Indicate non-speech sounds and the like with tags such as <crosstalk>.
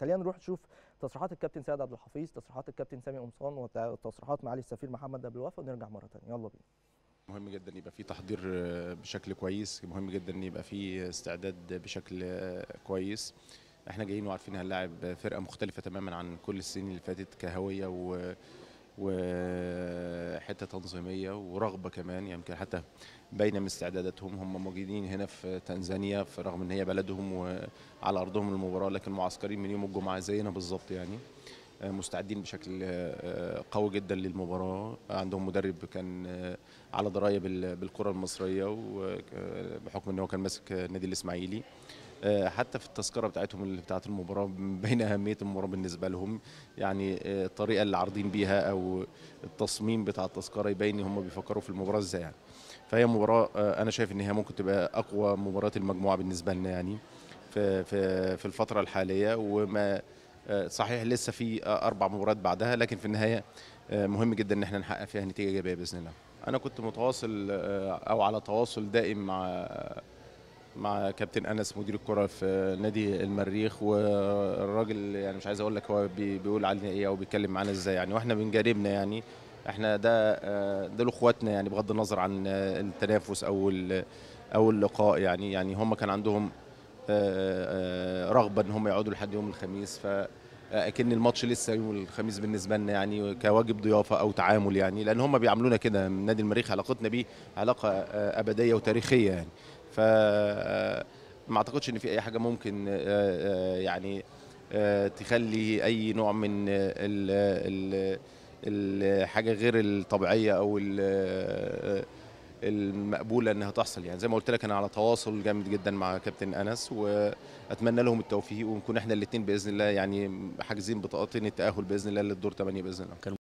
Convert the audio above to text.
خلينا نروح نشوف تصريحات الكابتن سيد عبد الحفيظ تصريحات الكابتن سامي قمصان وتصريحات معالي السفير محمد ابو الوفا ونرجع مره ثانيه يلا بينا مهم جدا يبقى في تحضير آه، بشكل كويس مهم جدا يبقى في استعداد بشكل آه، كويس احنا جايين وعارفين هنلاعب فرقه مختلفه تماما عن كل السنين اللي فاتت كهويه و و حته تنظيميه ورغبه كمان يمكن حتى بين من استعداداتهم هم موجودين هنا في تنزانيا فرغم ان هي بلدهم وعلى ارضهم المباراه لكن معسكرين من يوم الجمعه زينا بالظبط يعني آه، مستعدين بشكل آه، قوي جدا للمباراه عندهم مدرب كان آه، على درايه بالكره المصريه وبحكم ان هو كان ماسك النادي الاسماعيلي آه، حتى في التذكره بتاعتهم اللي بتاعت المباراه <laughs> بين اهميه المباراه بالنسبه لهم يعني آه، الطريقه اللي عارضين بيها او التصميم بتاع التذكره يبين هم بيفكروا في المباراه ازاي يعني فهي مباراه آه، انا شايف ان هي ممكن تبقى اقوى مباراة المجموعه بالنسبه لنا يعني في في في الفتره الحاليه وما صحيح لسه في اربع مباريات بعدها لكن في النهايه مهم جدا ان احنا نحقق فيها نتيجه ايجابيه باذن الله انا كنت متواصل او على تواصل دائم مع مع كابتن انس مدير الكره في نادي المريخ والراجل يعني مش عايز اقول لك هو بيقول علينا ايه او بيتكلم معانا ازاي يعني واحنا بنجاربنا يعني احنا ده ده لاخواتنا يعني بغض النظر عن التنافس او او اللقاء يعني يعني هم كان عندهم رغبه ان هم يقعدوا لحد يوم الخميس ف اكن الماتش لسه يوم الخميس بالنسبه لنا يعني كواجب ضيافه او تعامل يعني لان هم بيعاملونا كده نادي المريخ علاقتنا بيه علاقه ابديه وتاريخيه يعني فما اعتقدش ان في اي حاجه ممكن آه، آه، يعني آه، تخلي اي نوع من الحاجه غير الطبيعيه او المقبوله انها تحصل يعني زي ما قلت لك انا على تواصل جامد جدا مع كابتن انس واتمنى لهم التوفيق ونكون احنا الاثنين باذن الله يعني حاجزين بطاقتين التاهل باذن الله للدور 8 باذن الله